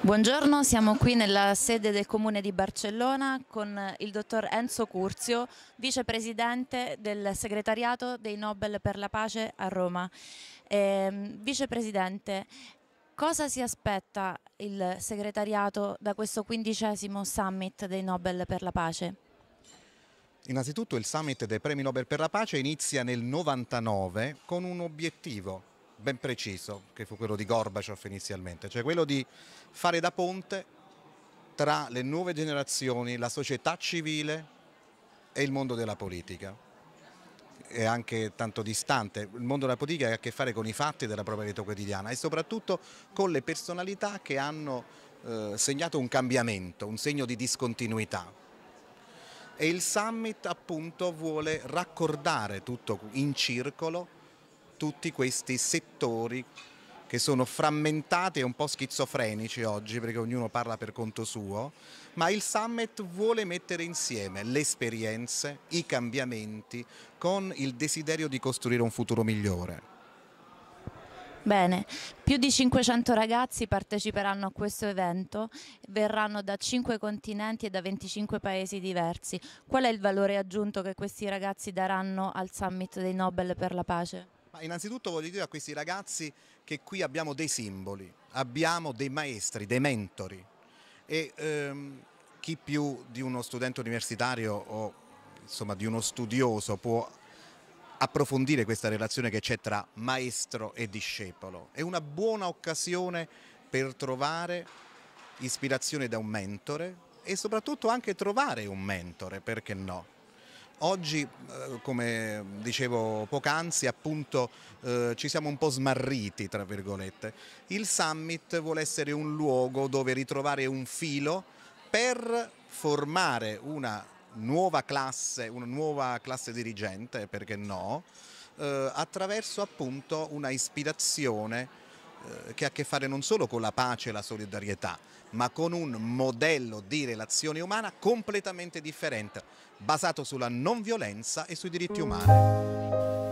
Buongiorno, siamo qui nella sede del Comune di Barcellona con il dottor Enzo Curzio, vicepresidente del segretariato dei Nobel per la pace a Roma. Eh, vicepresidente, cosa si aspetta il segretariato da questo quindicesimo summit dei Nobel per la pace? Innanzitutto il summit dei premi Nobel per la pace inizia nel 99 con un obiettivo, ben preciso, che fu quello di Gorbaciov inizialmente, cioè quello di fare da ponte tra le nuove generazioni, la società civile e il mondo della politica è anche tanto distante. Il mondo della politica ha a che fare con i fatti della propria vita quotidiana e soprattutto con le personalità che hanno eh, segnato un cambiamento, un segno di discontinuità. E il summit appunto vuole raccordare tutto in circolo tutti questi settori che sono frammentati e un po' schizofrenici oggi perché ognuno parla per conto suo, ma il summit vuole mettere insieme le esperienze, i cambiamenti con il desiderio di costruire un futuro migliore. Bene, più di 500 ragazzi parteciperanno a questo evento, verranno da 5 continenti e da 25 paesi diversi. Qual è il valore aggiunto che questi ragazzi daranno al Summit dei Nobel per la pace? Innanzitutto voglio dire a questi ragazzi che qui abbiamo dei simboli, abbiamo dei maestri, dei mentori e ehm, chi più di uno studente universitario o insomma, di uno studioso può approfondire questa relazione che c'è tra maestro e discepolo. È una buona occasione per trovare ispirazione da un mentore e soprattutto anche trovare un mentore, perché no? Oggi, eh, come dicevo poc'anzi, appunto eh, ci siamo un po' smarriti, tra virgolette. Il summit vuole essere un luogo dove ritrovare un filo per formare una nuova classe, una nuova classe dirigente, perché no, eh, attraverso appunto una ispirazione eh, che ha a che fare non solo con la pace e la solidarietà, ma con un modello di relazione umana completamente differente, basato sulla non violenza e sui diritti umani.